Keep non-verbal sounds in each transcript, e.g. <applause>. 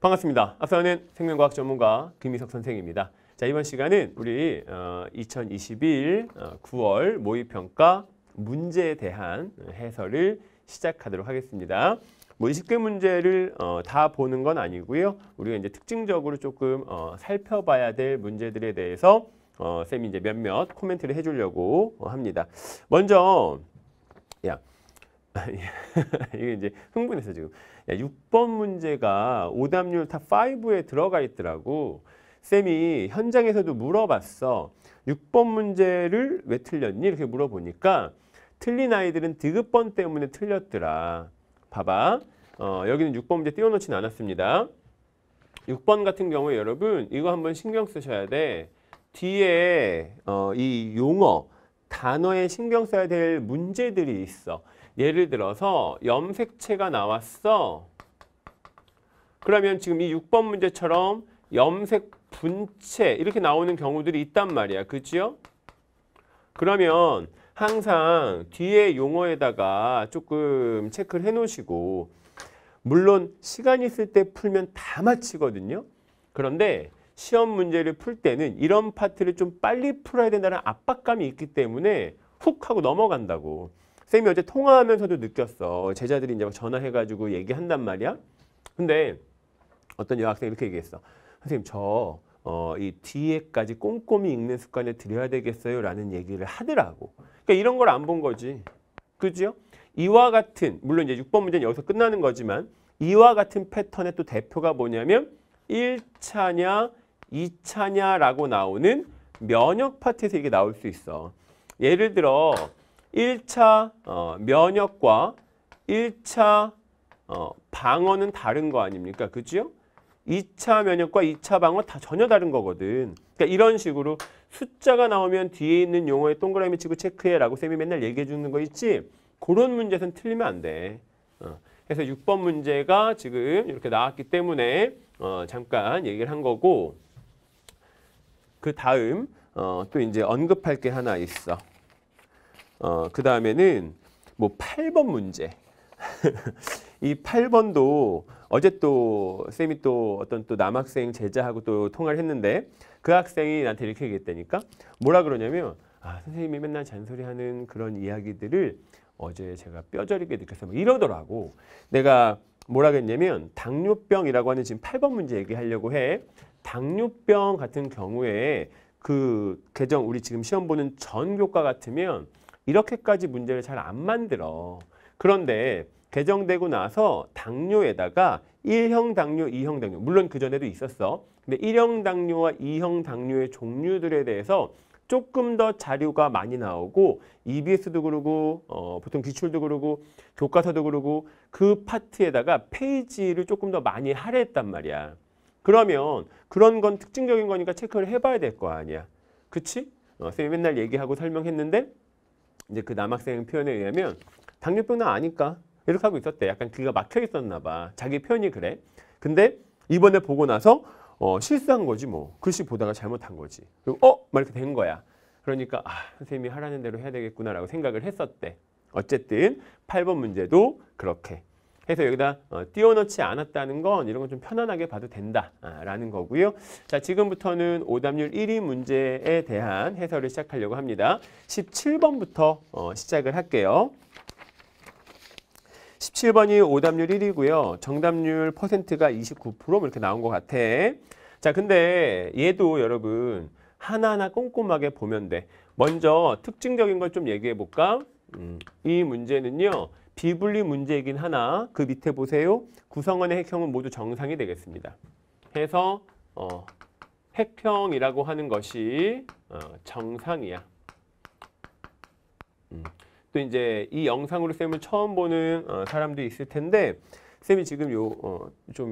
반갑습니다. 앞서는 생명과학 전문가 김희석 선생입니다. 자 이번 시간은 우리 어, 2021 어, 9월 모의평가 문제에 대한 해설을 시작하도록 하겠습니다. 뭐 20개 문제를 어, 다 보는 건 아니고요. 우리가 이제 특징적으로 조금 어, 살펴봐야 될 문제들에 대해서 어, 쌤이 이제 몇몇 코멘트를 해주려고 합니다. 먼저 야. 아, 예. <laughs> 이게 이제 흥분해서 지금 야, 6번 문제가 오답률 탑 5에 들어가 있더라고. 쌤이 현장에서도 물어봤어. 6번 문제를 왜 틀렸니? 이렇게 물어보니까 틀린 아이들은 디귿번 때문에 틀렸더라. 봐봐. 어, 여기는 6번 문제 띄워놓진 않았습니다. 6번 같은 경우에 여러분 이거 한번 신경 쓰셔야 돼. 뒤에 어, 이 용어 단어에 신경 써야 될 문제들이 있어. 예를 들어서 염색체가 나왔어. 그러면 지금 이 6번 문제처럼 염색 분체 이렇게 나오는 경우들이 있단 말이야. 그지 그러면 항상 뒤에 용어에다가 조금 체크를 해 놓으시고 물론 시간 있을 때 풀면 다 마치거든요. 그런데 시험 문제를 풀 때는 이런 파트를 좀 빨리 풀어야 된다는 압박감이 있기 때문에 훅 하고 넘어간다고. 선생님이 어제 통화하면서도 느꼈어. 제자들이 이제 막 전화해가지고 얘기한단 말이야. 근데 어떤 여학생이 이렇게 얘기했어. 선생님 저 어, 이 뒤에까지 꼼꼼히 읽는 습관을 들여야 되겠어요 라는 얘기를 하더라고. 그러니까 이런 걸 안 본 거지. 그죠? 이와 같은, 물론 이제 6번 문제는 여기서 끝나는 거지만 이와 같은 패턴의 또 대표가 뭐냐면 1차냐 2차냐라고 나오는 면역 파트에서 이게 나올 수 있어. 예를 들어 1차 어, 면역과 1차 어, 방어는 다른 거 아닙니까? 그죠? 2차 면역과 2차 방어 다 전혀 다른 거거든. 그러니까 이런 식으로 숫자가 나오면 뒤에 있는 용어에 동그라미 치고 체크해라고 쌤이 맨날 얘기해 주는 거 있지? 그런 문제에서 틀리면 안 돼. 어. 그래서 6번 문제가 지금 이렇게 나왔기 때문에 어, 잠깐 얘기를 한 거고 그 다음 어, 또 이제 언급할 게 하나 있어. 어, 그 다음에는 뭐 8번 문제. <laughs> 이 8번도 어제 또 쌤이 또 어떤 또 남학생 제자하고 또 통화를 했는데 그 학생이 나한테 이렇게 얘기했다니까 뭐라 그러냐면 아 선생님이 맨날 잔소리하는 그런 이야기들을 어제 제가 뼈저리게 느껴서 이러더라고 내가 뭐라 그랬냐면 당뇨병이라고 하는 지금 8번 문제 얘기하려고 해 당뇨병 같은 경우에 그 개정 우리 지금 시험 보는 전 교과 같으면 이렇게까지 문제를 잘 안 만들어. 그런데 개정되고 나서 당뇨에다가 1형 당뇨, 2형 당뇨 물론 그전에도 있었어. 근데 1형 당뇨와 2형 당뇨의 종류들에 대해서 조금 더 자료가 많이 나오고 EBS도 그러고 어, 보통 기출도 그러고 교과서도 그러고 그 파트에다가 페이지를 조금 더 많이 할애했단 말이야. 그러면 그런 건 특징적인 거니까 체크를 해봐야 될 거 아니야. 그치? 어, 선 쌤이 맨날 얘기하고 설명했는데 이제 그 남학생 표현에 의하면 당뇨병 은 아니까 이렇게 하고 있었대. 약간 귀가 막혀 있었나 봐. 자기 표현이 그래. 근데 이번에 보고 나서 어, 실수한 거지 뭐. 글씨 보다가 잘못한 거지. 그리고 어? 막 이렇게 된 거야. 그러니까 아, 선생님이 하라는 대로 해야 되겠구나라고 생각을 했었대. 어쨌든 8번 문제도 그렇게 해서 여기다 어, 띄워넣지 않았다는 건 이런 건 좀 편안하게 봐도 된다라는 거고요. 자, 지금부터는 오답률 1위 문제에 대한 해설을 시작하려고 합니다. 17번부터 어, 시작을 할게요. 17번이 오답률 1위고요. 정답률 퍼센트가 29% 이렇게 나온 것 같아. 자, 근데 얘도 여러분 하나하나 꼼꼼하게 보면 돼. 먼저 특징적인 걸 좀 얘기해 볼까? 음, 이 문제는요. 비분리 문제이긴 하나 그 밑에 보세요. 구성원의 핵형은 모두 정상이 되겠습니다. 해서 어, 핵형이라고 하는 것이 어, 정상이야. 음. 또 이제 이 영상으로 쌤을 처음 보는 어, 사람도 있을 텐데 쌤이 지금 요좀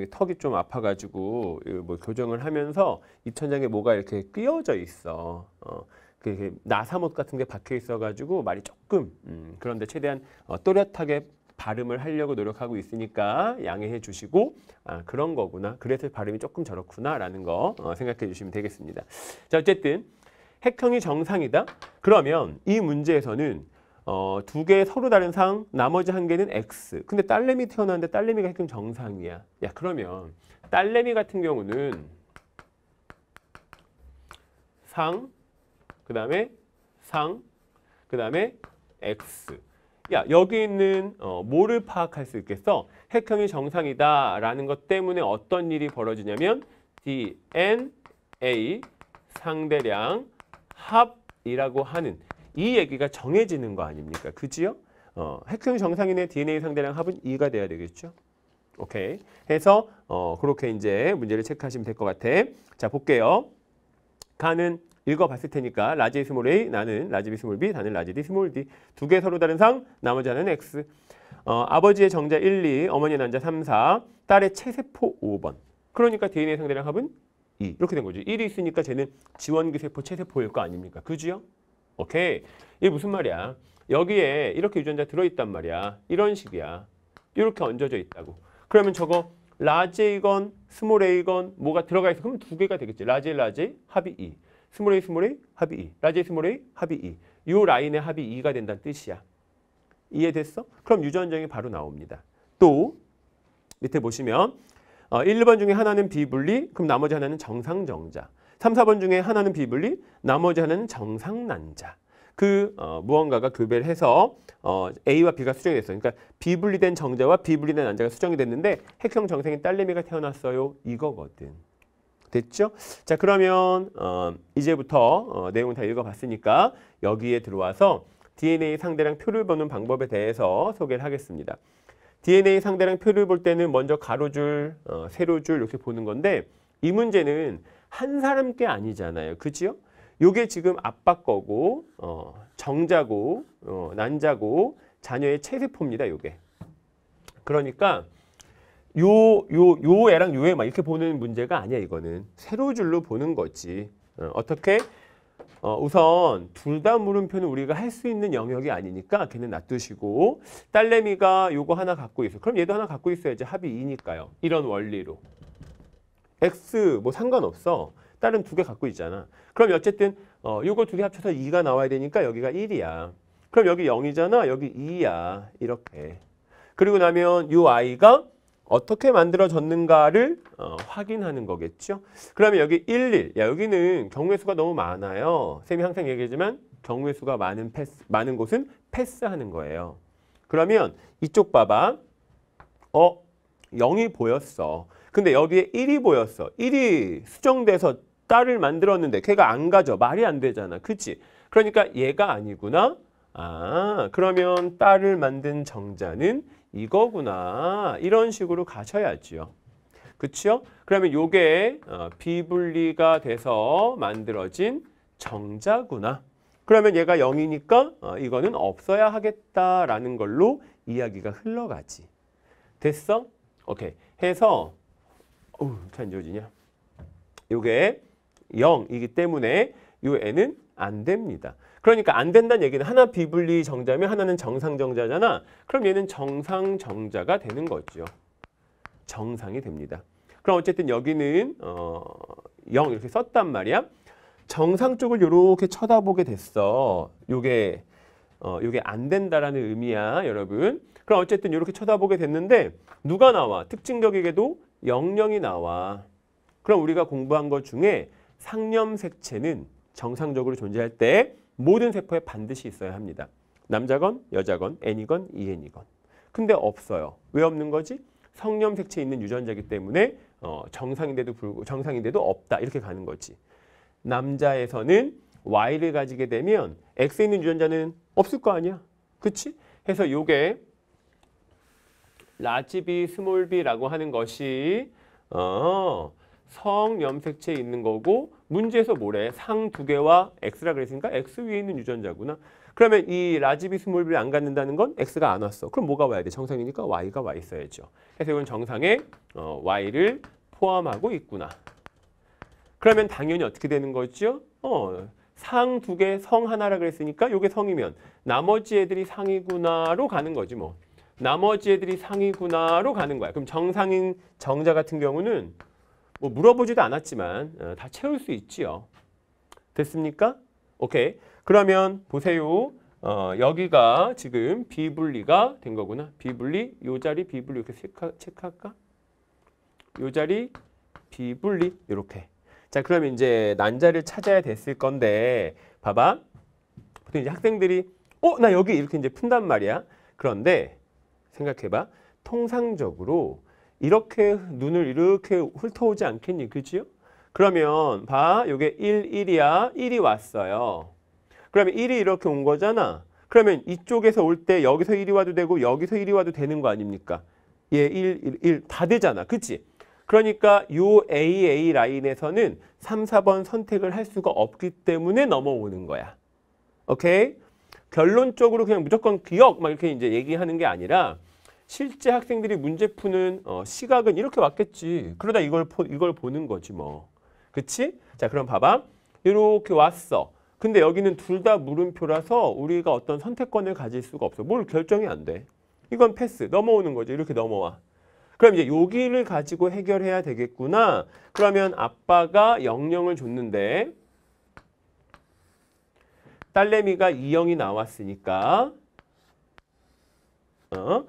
어, 턱이 좀 아파가지고 뭐 교정을 하면서 입천장에 뭐가 이렇게 끼어져 있어. 어. 그 나사못 같은 게 박혀 있어가지고 말이 조금 음, 그런데 최대한 어, 또렷하게 발음을 하려고 노력하고 있으니까 양해해 주시고 아 그런 거구나 그래서 발음이 조금 저렇구나라는 거 어, 생각해 주시면 되겠습니다. 자 어쨌든 핵형이 정상이다. 그러면 이 문제에서는 어, 두개의 서로 다른 상, 나머지 한 개는 x. 근데 딸내미 태어났는데 딸내미가 핵형 정상이야. 야 그러면 딸내미 같은 경우는 상, 그 다음에 상, 그 다음에 x. 야 여기 있는 어, 뭐를 파악할 수 있겠어? 핵형이 정상이다 라는 것 때문에 어떤 일이 벌어지냐면 DNA 상대량 합이라고 하는 이 얘기가 정해지는 거 아닙니까? 그지요? 어, 핵형 정상인의 DNA 상대량 합은 2가 돼야 되겠죠? 오케이. 해서 어, 그렇게 이제 문제를 체크하시면 될 것 같아. 자, 볼게요. 가는 읽어봤을 테니까 라지 스몰 a 나는 라지 b 스몰 b 나는 라지 d 스몰 d 두 개 서로 다른 상 나머지 하나는 x 어, 아버지의 정자 1, 2 어머니의 난자 3, 4 딸의 체세포 5번 그러니까 DNA의 상대량 합은 2 이렇게 된 거죠 1이 있으니까 쟤는 지원기세포 체세포일 거 아닙니까 그지요? 오케이 이게 무슨 말이야 여기에 이렇게 유전자 들어있단 말이야 이런 식이야 이렇게 얹어져 있다고 그러면 저거 라지 이건 스몰 A건 뭐가 들어가 있어 그럼 두 개가 되겠지 라지 라지 합이 2 스몰 a 스몰 a 합이 2, e. 라지 a 스몰 a 합이 2. E. 이 라인의 합이 2가 된다는 뜻이야. 이해됐어? 그럼 유전정이 바로 나옵니다. 또 밑에 보시면 어, 1, 번 중에 하나는 비분리, 그럼 나머지 하나는 정상정자. 3, 4번 중에 하나는 비분리, 나머지 하나는 정상난자. 그 어, 무언가가 교배 해서 어, A와 B가 수정이 됐어요. 그러니까 비분리된 정자와 비분리된 난자가 수정이 됐는데 핵성 정생인 딸내미가 태어났어요. 이거거든. 됐죠? 자 그러면 어, 이제부터 어, 내용 다 읽어봤으니까 여기에 들어와서 DNA 상대량 표를 보는 방법에 대해서 소개를 하겠습니다. DNA 상대량 표를 볼 때는 먼저 가로줄, 어, 세로줄 이렇게 보는 건데 이 문제는 한 사람 게 아니잖아요. 그지 요게 지금 아빠 거고 어, 정자고 어, 난자고 자녀의 체세포입니다. 요게. 그러니까 요, 요, 요 애랑 요 애만 이렇게 보는 문제가 아니야, 이거는. 세로줄로 보는 거지. 어, 떻게 어, 우선 둘 다 물음표는 우리가 할 수 있는 영역이 아니니까 걔는 놔두시고 딸내미가 요거 하나 갖고 있어. 그럼 얘도 하나 갖고 있어야지 합이 2니까요. 이런 원리로. x 뭐 상관없어. 딸은 두 개 갖고 있잖아. 그럼 어쨌든 어, 요거 두 개 합쳐서 2가 나와야 되니까 여기가 1이야. 그럼 여기 0이잖아. 여기 2야. 이렇게. 그리고 나면 요 아이가 어떻게 만들어졌는가를 어, 확인하는 거겠죠. 그러면 여기 1, 1. 야, 여기는 경우의 수가 너무 많아요. 쌤이 항상 얘기하지만 경우의 수가 많은 패스, 많은 곳은 패스하는 거예요. 그러면 이쪽 봐봐. 어, 0이 보였어. 근데 여기에 1이 보였어. 1이 수정돼서 딸을 만들었는데 걔가 안 가져. 말이 안 되잖아. 그치? 그러니까 얘가 아니구나. 아, 그러면 딸을 만든 정자는 이거구나. 이런 식으로 가셔야지요. 그렇죠? 그러면 요게 어, 비분리가 돼서 만들어진 정자구나. 그러면 얘가 0이니까 어, 이거는 없어야 하겠다라는 걸로 이야기가 흘러가지. 됐어? 오케이. 해서 어우, 잘안 지냐 요게 0이기 때문에 요 애는 안 됩니다. 그러니까 안 된다는 얘기는 하나 비분리 정자면 하나는 정상 정자잖아. 그럼 얘는 정상 정자가 되는 거죠. 정상이 됩니다. 그럼 어쨌든 여기는 어, 0 이렇게 썼단 말이야. 정상 쪽을 이렇게 쳐다보게 됐어. 요게 어, 요게 안 된다라는 의미야, 여러분. 그럼 어쨌든 이렇게 쳐다보게 됐는데 누가 나와? 특징격이게도 영령이 나와. 그럼 우리가 공부한 것 중에 상념 색채는 정상적으로 존재할 때 모든 세포에 반드시 있어야 합니다. 남자건 여자건 N이건 EN이건. 근데 없어요. 왜 없는 거지? 성염 색채 있는 유전자기 때문에 어, 정상인데도 불구 정상인데도 없다 이렇게 가는 거지. 남자에서는 Y를 가지게 되면 X에 있는 유전자는 없을 거 아니야. 그치? 해서 요게 라지 B, 스몰 B라고 하는 것이 어, 성염색체에 있는 거고 문제에서 뭐래? 상 두 개와 X라 그랬으니까 X 위에 있는 유전자구나. 그러면 이 라지비 스몰빌이 안 갖는다는 건 X가 안 왔어. 그럼 뭐가 와야 돼? 정상이니까 Y가 와 있어야죠. 그래서 이건 정상에 어, Y를 포함하고 있구나. 그러면 당연히 어떻게 되는 거죠? 어, 상 두 개, 성 하나라 그랬으니까 이게 성이면 나머지 애들이 상이구나로 가는 거지 뭐. 나머지 애들이 상이구나로 가는 거야. 그럼 정상인 정자 같은 경우는 뭐 물어보지도 않았지만 어, 다 채울 수 있지요. 됐습니까? 오케이. 그러면 보세요. 어, 여기가 지금 비분리가 된 거구나. 비분리, 요 자리 비분리 이렇게 체크, 체크할까? 요 자리 비분리 이렇게. 자 그러면 이제 난자를 찾아야 됐을 건데 봐봐. 보통 이제 학생들이 어? 나 여기 이렇게 이제 푼단 말이야. 그런데 생각해봐. 통상적으로 이렇게 눈을 이렇게 훑어오지 않겠니? 그지요? 그러면 봐. 요게 1, 1이야. 1이 왔어요. 그러면 1이 이렇게 온 거잖아. 그러면 이쪽에서 올 때 여기서 1이 와도 되고 여기서 1이 와도 되는 거 아닙니까? 얘 1, 1, 1 다 되잖아. 그치? 그러니까 요 AA 라인에서는 3, 4번 선택을 할 수가 없기 때문에 넘어오는 거야. 오케이? 결론적으로 그냥 무조건 기억 막 이렇게 이제 얘기하는 게 아니라 실제 학생들이 문제 푸는 어, 시각은 이렇게 왔겠지. 그러다 이걸 포, 이걸 보는 거지 뭐. 그치? 자 그럼 봐봐. 이렇게 왔어. 근데 여기는 둘 다 물음표라서 우리가 어떤 선택권을 가질 수가 없어. 뭘 결정이 안 돼. 이건 패스. 넘어오는 거지. 이렇게 넘어와. 그럼 이제 여기를 가지고 해결해야 되겠구나. 그러면 아빠가 영영을 줬는데 딸내미가 이영이 나왔으니까 어?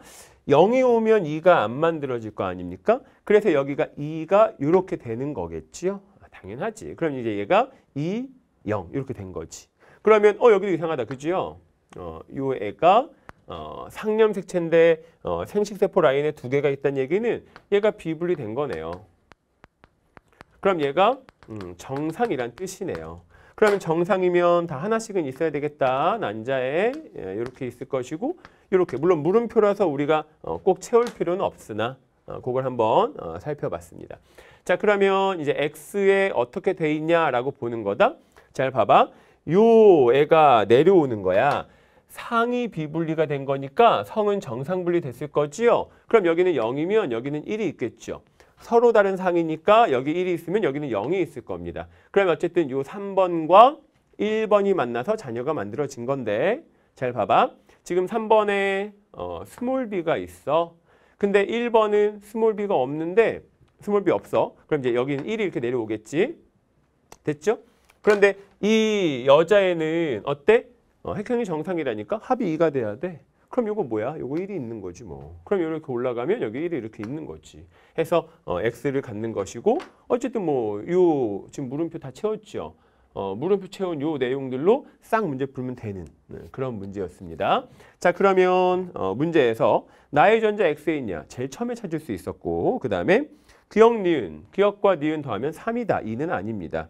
0이 오면 2가 안 만들어질 거 아닙니까? 그래서 여기가 2가 이렇게 되는 거겠지요? 아, 당연하지. 그럼 이제 얘가 2, 0 이렇게 된 거지. 그러면 어 여기도 이상하다. 그죠 어, 요 애가 어, 상념색체인데 어, 생식세포 라인에 두 개가 있다는 얘기는 얘가 비분리된 거네요. 그럼 얘가 음, 정상이란 뜻이네요. 그러면 정상이면 다 하나씩은 있어야 되겠다. 난자에 이렇게 예, 있을 것이고 이렇게 물론 물음표라서 우리가 어, 꼭 채울 필요는 없으나 어, 그걸 한번 어, 살펴봤습니다. 자 그러면 이제 x에 어떻게 돼 있냐라고 보는 거다. 잘 봐봐. 요 애가 내려오는 거야. 상위 비분리가 된 거니까 성은 정상 분리됐을 거지요. 그럼 여기는 0이면 여기는 1이 있겠죠. 서로 다른 상이니까 여기 1이 있으면 여기는 0이 있을 겁니다. 그럼 어쨌든 요 3번과 1번이 만나서 자녀가 만들어진 건데 잘 봐봐. 지금 3번에 어, 스몰 b가 있어. 근데 1번은 스몰 b가 없는데 스몰 b 없어. 그럼 이제 여기는 1이 이렇게 내려오겠지. 됐죠? 그런데 이 여자애는 어때? 어, 핵형이 정상이라니까 합이 2가 돼야 돼. 그럼 이거 뭐야? 이거 1이 있는 거지 뭐. 그럼 이렇게 올라가면 여기 1이 이렇게 있는 거지. 해서 어, x를 갖는 것이고 어쨌든 뭐요 지금 물음표 다 채웠죠. 어, 물음표 채운 요 내용들로 싹 문제 풀면 되는 네, 그런 문제였습니다. 자 그러면 어, 문제에서 나의 전자 x에 있냐 제일 처음에 찾을 수 있었고 그 다음에 기억 니은 기억과 니은 더하면 3이다 2는 아닙니다.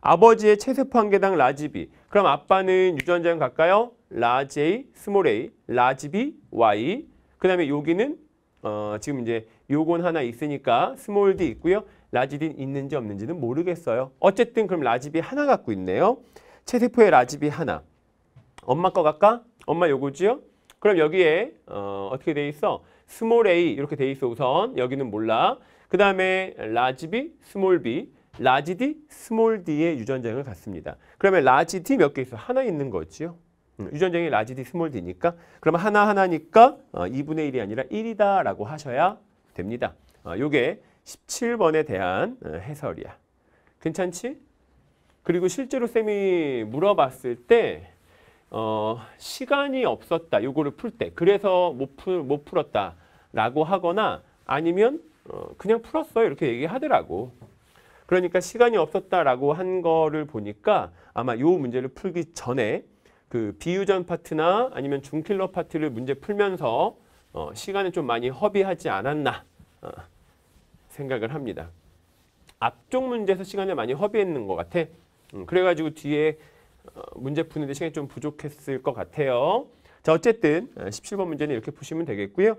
아버지의 체세포 한 개당 라지비 그럼 아빠는 유전자는 같까요? large a, small a, large b, y. 그 다음에 여기는 어, 지금 이제 요건 하나 있으니까 small d 있고요. large d 있는지 없는지는 모르겠어요. 어쨌든 그럼 large b 하나 갖고 있네요. 채세포의 large b 하나. 엄마 거 갈까? 엄마 요거지요? 그럼 여기에 어, 어떻게 돼 있어? small a 이렇게 돼 있어 우선. 여기는 몰라. 그 다음에 large b, small b, large d, small d의 유전자형을 갖습니다. 그러면 large d 몇 개 있어? 하나 있는 거지요. 음, 유전적인 라지 디 스몰 D니까 그럼 하나하나니까 어, 2분의 1이 아니라 1이다 라고 하셔야 됩니다. 어, 요게 17번에 대한 어, 해설이야. 괜찮지? 그리고 실제로 쌤이 물어봤을 때 어, 시간이 없었다. 요거를 풀 때. 그래서 못, 풀, 못 풀었다. 라고 하거나 아니면 어, 그냥 풀었어 이렇게 얘기하더라고. 그러니까 시간이 없었다라고 한 거를 보니까 아마 요 문제를 풀기 전에 그 비유전 파트나 아니면 중킬러 파트를 문제 풀면서 어, 시간을 좀 많이 허비하지 않았나 어, 생각을 합니다. 앞쪽 문제에서 시간을 많이 허비했는 것 같아. 음, 그래가지고 뒤에 어, 문제 푸는데 시간이 좀 부족했을 것 같아요. 자 어쨌든 17번 어, 문제는 이렇게 푸시면 되겠고요.